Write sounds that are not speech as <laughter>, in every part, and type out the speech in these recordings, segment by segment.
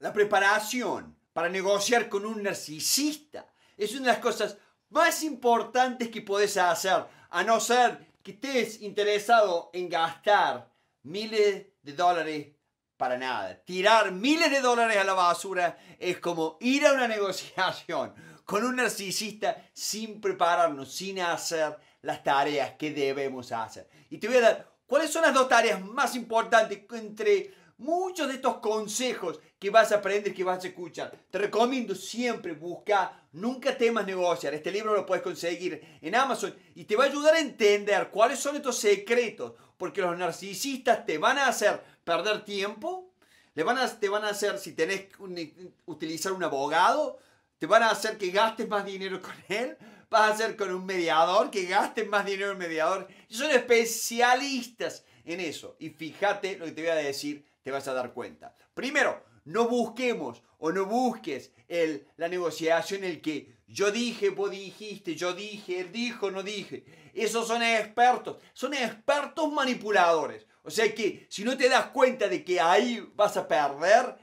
La preparación para negociar con un narcisista es una de las cosas más importantes que puedes hacer, a no ser que estés interesado en gastar miles de dólares para nada. Tirar miles de dólares a la basura es como ir a una <laughs> negociación con un narcisista sin prepararnos, sin hacer las tareas que debemos hacer. Y te voy a dar cuáles son las dos tareas más importantes entre muchos de estos consejos que vas a aprender, que vas a escuchar. Te recomiendo siempre buscar, nunca temas negociar. Este libro lo puedes conseguir en Amazon y te va a ayudar a entender cuáles son estos secretos, porque los narcisistas te van a hacer perder tiempo, le van a, te van a hacer, si tenés que utilizar un abogado, te van a hacer que gastes más dinero <laughs> con él, vas a hacer con un mediador, que gastes más dinero en mediador. Son especialistas en eso. Y fíjate lo que te voy a decir te vas a dar cuenta. Primero, no busquemos o no busques el, la negociación, en el que yo dije, vos dijiste, yo dije, él dijo, no dije. Esos son expertos, son expertos manipuladores. O sea que si no te das cuenta de que ahí vas a perder,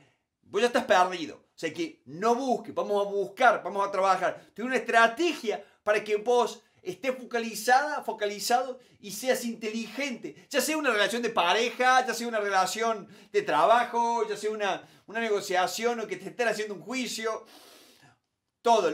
vos ya estás perdido. O sea que no busques, vamos a buscar, vamos a trabajar. tengo una estrategia para que vos esté focalizada, focalizado y seas inteligente. Ya sea una relación de pareja, ya sea una relación de trabajo, ya sea una, una negociación o que te estén haciendo un juicio. Todo.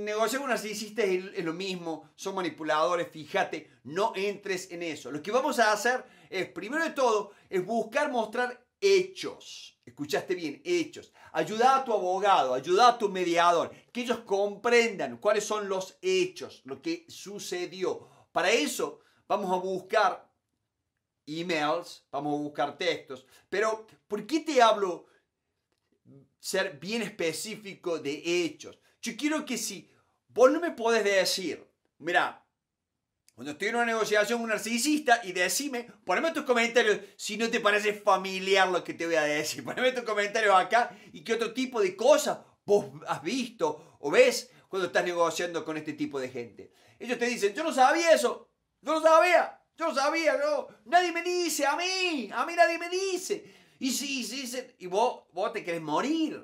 Negociar con hiciste es lo mismo. Son manipuladores. Fíjate, no entres en eso. Lo que vamos a hacer es, primero de todo, es buscar mostrar hechos. Escuchaste bien, hechos. Ayuda a tu abogado, ayuda a tu mediador, que ellos comprendan cuáles son los hechos, lo que sucedió. Para eso vamos a buscar emails, vamos a buscar textos. Pero, ¿por qué te hablo ser bien específico de hechos? Yo quiero que si vos no me podés decir, mira, cuando estoy en una negociación un narcisista y decime, poneme tus comentarios si no te parece familiar lo que te voy a decir. <laughs> Poneme tus comentarios acá y qué otro tipo de cosas vos has visto o ves cuando estás negociando con este tipo de gente. Ellos te dicen, yo no sabía eso, yo no sabía, yo no sabía, no, nadie me dice, a mí, a mí nadie me dice. Y sí, sí, y vos, vos te querés morir.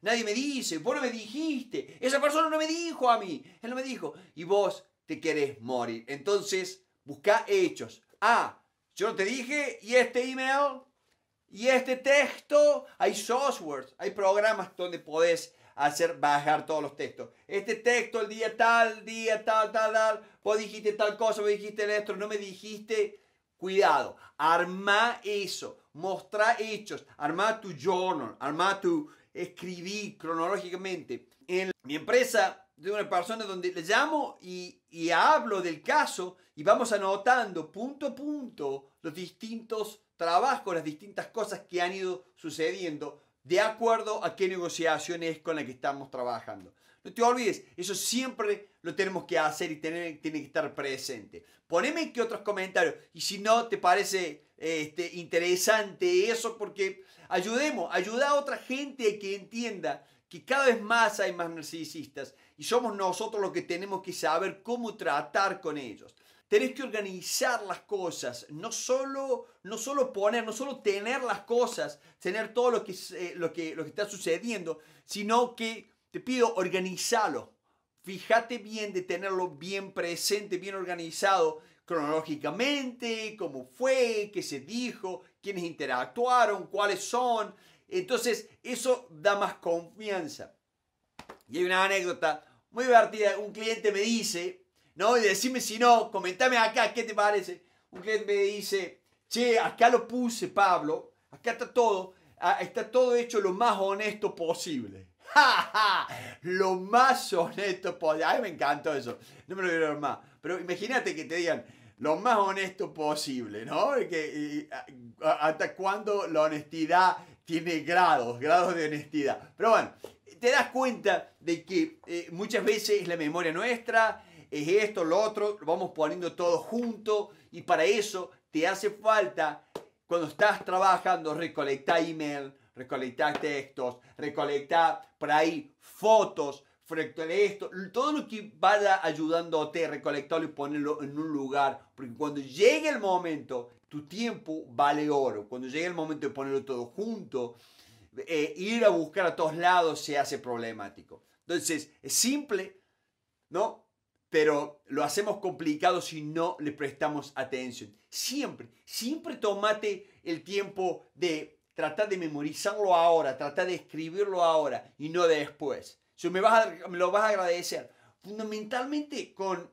Nadie me dice, vos no me dijiste, esa persona no me dijo a mí, él no me dijo. Y vos te querés morir. Entonces, busca hechos. Ah, yo te dije, y este email, y este texto, hay softwares. hay programas donde podés hacer bajar todos los textos. Este texto, el día tal, día tal, tal, tal, vos dijiste tal cosa, me dijiste esto, no me dijiste. Cuidado, arma eso, mostra hechos, arma tu journal, arma tu, escribí cronológicamente. En mi empresa de una persona donde le llamo y, y, hablo del caso y vamos anotando punto a punto los distintos trabajos, las distintas cosas que han ido sucediendo de acuerdo a qué negociación es con la que estamos trabajando. No te olvides, eso siempre lo tenemos que hacer y tener, tiene que estar presente. Poneme aquí otros comentarios y si no te parece este, interesante eso, porque ayudemos, ayuda a otra gente que entienda que cada vez más hay más narcisistas y somos nosotros los que tenemos que saber cómo tratar con ellos. Tenés que organizar las cosas, no solo, no solo poner, no solo tener las cosas, tener todo lo que, eh, lo que, lo que está sucediendo, sino que te pido, organizalo. Fíjate bien de tenerlo bien presente, bien organizado cronológicamente, cómo fue, qué se dijo, quiénes interactuaron, cuáles son. Entonces, eso da más confianza. Y hay una anécdota muy divertida. Un cliente me dice, ¿no? Y decime si no, comentame acá, ¿qué te parece? Un cliente me dice, che, acá lo puse, Pablo, acá está todo, ah, está todo hecho lo más honesto posible. <laughs> lo más honesto posible. A me encantó eso. No me lo quiero más. Pero imagínate que te digan lo más honesto posible, ¿no? Que, hasta cuándo la honestidad tiene grados, grados de honestidad. Pero bueno, te das cuenta de que eh, muchas veces es la memoria nuestra es esto, lo otro, lo vamos poniendo todo junto y para eso te hace falta, cuando estás trabajando, recolectar email, recolectar textos, recolectar por ahí fotos, esto, todo lo que vaya ayudándote, recolectarlo y ponerlo en un lugar, porque cuando llegue el momento, tu tiempo vale oro, cuando llegue el momento de ponerlo todo junto, eh, ir a buscar a todos lados se hace problemático. Entonces, es simple, ¿no? Pero lo hacemos complicado si no le prestamos atención. Siempre, siempre tomate el tiempo de Trata de memorizarlo ahora, trata de escribirlo ahora y no después. Si me, vas a, lo vas a agradecer. Fundamentalmente con,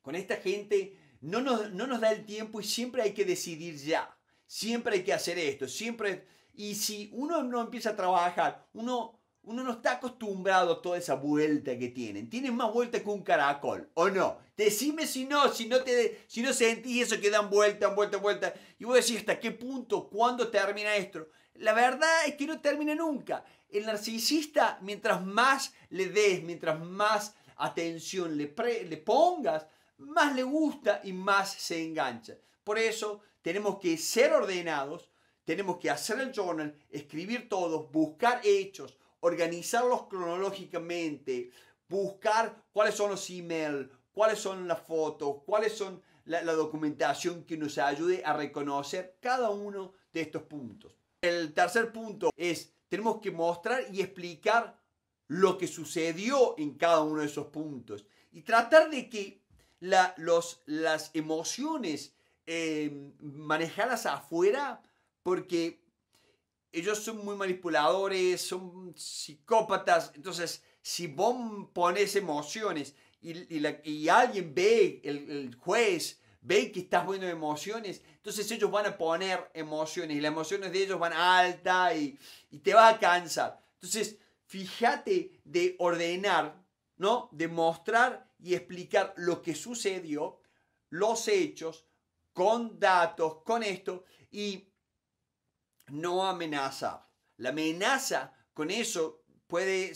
con esta gente no nos, no nos da el tiempo y siempre hay que decidir ya. Siempre hay que hacer esto. Siempre. Y si uno no empieza a trabajar, uno uno no está acostumbrado a toda esa vuelta que tienen. Tienen más vuelta que un caracol, ¿o no? Decime si no, si no, te, si no sentís eso que dan vuelta, vuelta, vuelta. Y voy a decir hasta qué punto, cuándo termina esto. La verdad es que no termina nunca. El narcisista, mientras más le des, mientras más atención le, le pongas, más le gusta y más se engancha. Por eso tenemos que ser ordenados, tenemos que hacer el journal, escribir todos, buscar hechos, organizarlos cronológicamente, buscar cuáles son los emails, cuáles son las fotos, cuáles son la, documentación que nos ayude a reconocer cada uno de estos puntos. El tercer punto es, tenemos que mostrar y explicar lo que sucedió en cada uno de esos puntos y tratar de que las emociones eh, manejadas afuera porque ellos son muy manipuladores, son psicópatas. Entonces, si vos pones emociones y, la, y alguien ve, el, juez ve que estás poniendo emociones, entonces ellos van a poner emociones y las emociones de ellos van alta y, y te va a cansar. Entonces, fíjate de ordenar, ¿no? De mostrar y explicar lo que sucedió, los hechos, con datos, con esto y no amenaza. La amenaza con eso puede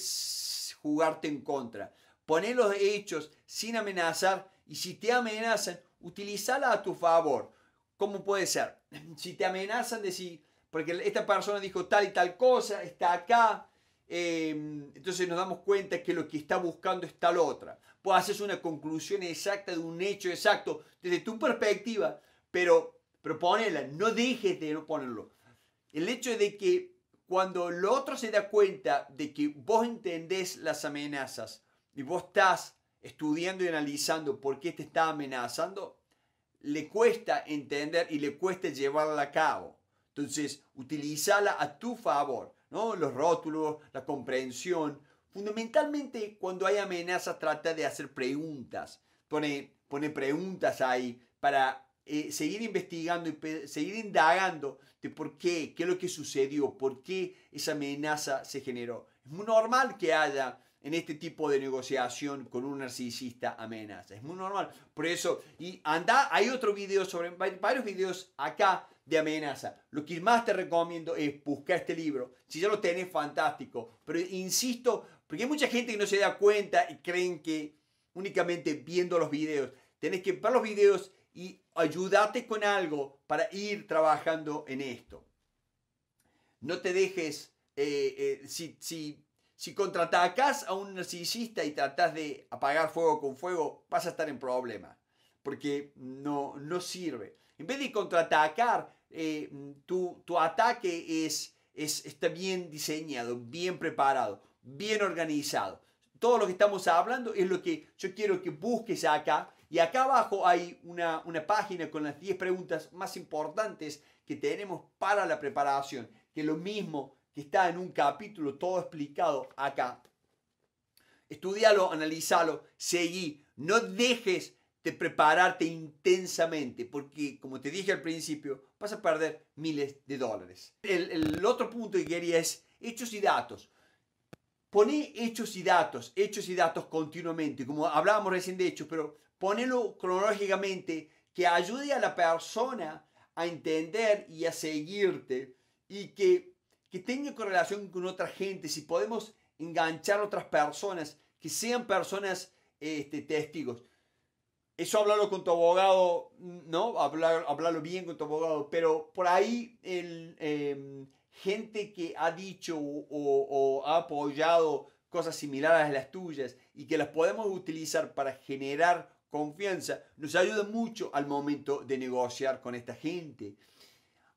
jugarte en contra. Poner los hechos sin amenazar y si te amenazan, utilízala a tu favor. ¿Cómo puede ser? <clears throat> Si te amenazan, de decir, porque esta persona dijo tal y tal cosa, está acá, em, entonces nos damos cuenta que lo que está buscando es tal otra. Pues haces una conclusión exacta de un hecho exacto desde tu perspectiva, pero ponela, no dejes de no ponerlo el hecho de que cuando el otro se da cuenta de que vos entendés las amenazas y vos estás estudiando y analizando por qué te está amenazando, le cuesta entender y le cuesta llevarla a cabo. Entonces, utilízala a tu favor, ¿no? Los rótulos, la comprensión. Fundamentalmente, cuando hay amenazas, trata de hacer preguntas. Pone, pone preguntas ahí para eh, seguir investigando y seguir indagando de por qué, qué es lo que sucedió, por qué esa amenaza se generó. Es muy normal que haya en este tipo de negociación con un narcisista amenaza. Es muy normal. Por eso, y anda, hay otro video sobre, varios videos acá de amenaza. Lo que más te recomiendo es buscar este libro. Si ya lo tenés, fantástico. Pero insisto, porque hay mucha gente que no se da cuenta y creen que únicamente viendo los videos. Tenés que ver los videos y ayúdate con algo para ir trabajando en esto. No te dejes, eh, eh, si, si, si contraatacas a un narcisista y tratas de apagar fuego con fuego, vas a estar en problemas, porque no, no sirve. En vez de contraatacar, eh, tu, ataque es, está bien diseñado, bien preparado, bien organizado. Todo lo que estamos hablando es lo que yo quiero que busques acá y acá abajo hay una, página con las 10 preguntas más importantes que tenemos para la preparación, que lo mismo que está en un capítulo, todo explicado acá. Estudialo, analízalo, seguí, no dejes de prepararte intensamente, porque como te dije al principio, vas a perder miles de dólares. El, el otro punto que quería es hechos y datos. Poné hechos y datos, hechos y datos continuamente, como hablábamos recién de hechos, pero ponelo cronológicamente que ayude a la persona a entender y a seguirte y que, que tenga correlación con otra gente, si podemos enganchar otras personas, que sean personas este, testigos. Eso hablarlo con tu abogado, ¿no? Hablar, hablarlo bien con tu abogado, pero por ahí el, em, gente que ha dicho o, ha apoyado cosas similares a las tuyas y que las podemos utilizar para generar confianza, nos ayuda mucho al momento de negociar con esta gente.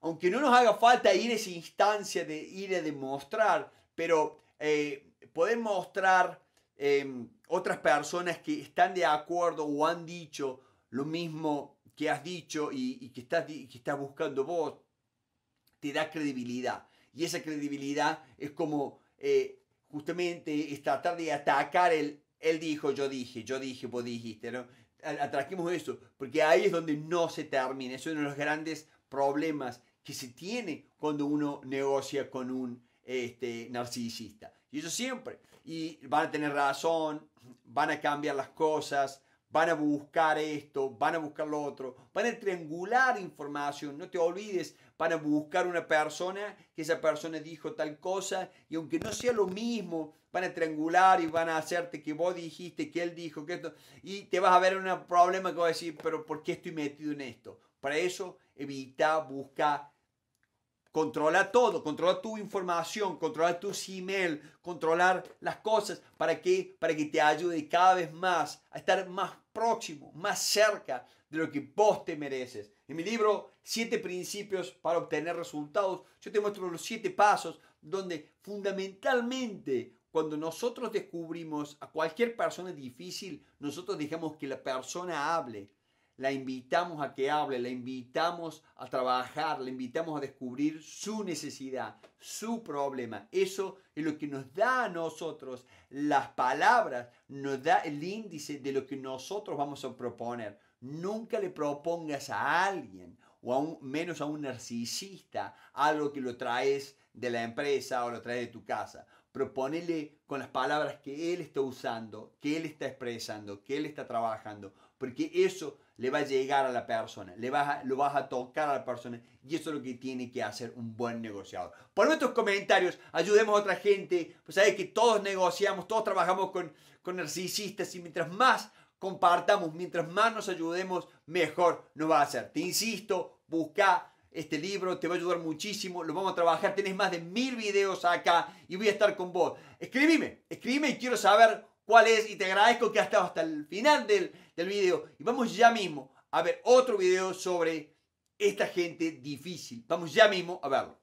Aunque no nos haga falta ir a esa instancia de ir a demostrar, pero eh, poder mostrar em, otras personas que están de acuerdo o han dicho lo mismo que has dicho y, y que, estás, que estás buscando vos, te da credibilidad. Y esa credibilidad es como eh, justamente tratar de atacar el, él dijo, yo dije, yo dije, vos dijiste, ¿no? Atraquemos eso, porque ahí es donde no se termina. Es uno de los grandes problemas que se tiene cuando uno negocia con un este, narcisista. Y eso siempre. Y van a tener razón, van a cambiar las cosas, van a buscar esto, van a buscar lo otro, van a triangular información, no te olvides, van a buscar una persona que esa persona dijo tal cosa y aunque no sea lo mismo, van a triangular y van a hacerte que vos dijiste, que él dijo, que esto, y te vas a ver un problema que vas a decir, pero ¿por qué estoy metido en esto? Para eso evita, busca, controla todo, controla tu información, controla tu email, controlar las cosas para que para que te ayude cada vez más a estar más próximo, más cerca de lo que vos te mereces. En mi libro, siete principios para obtener resultados, yo te muestro los siete pasos donde fundamentalmente cuando nosotros descubrimos a cualquier persona difícil, nosotros dejamos que la persona hable la invitamos a que hable, la invitamos a trabajar, la invitamos a descubrir su necesidad, su problema. Eso es lo que nos da a nosotros las palabras, nos da el índice de lo que nosotros vamos a proponer. Nunca le propongas a alguien, o menos a un narcisista, algo que lo traes de la empresa o lo traes de tu casa proponele con las palabras que él está usando, que él está expresando, que él está trabajando, porque eso le va a llegar a la persona, le vas lo vas a tocar a la persona y eso es lo que tiene que hacer un buen negociador. Ponme tus comentarios, ayudemos a otra gente, pues sabes que todos negociamos, todos trabajamos con, con narcisistas y mientras más compartamos, mientras más nos ayudemos, mejor nos va a hacer. Te insisto, busca este libro te va a ayudar muchísimo, lo vamos a trabajar, tenés más de mil videos acá y voy a estar con vos. Escríbeme. Escríbeme y quiero saber cuál es y te agradezco que has estado hasta el final del, del video. Y vamos ya mismo a ver otro video sobre esta gente difícil. Vamos ya mismo a verlo.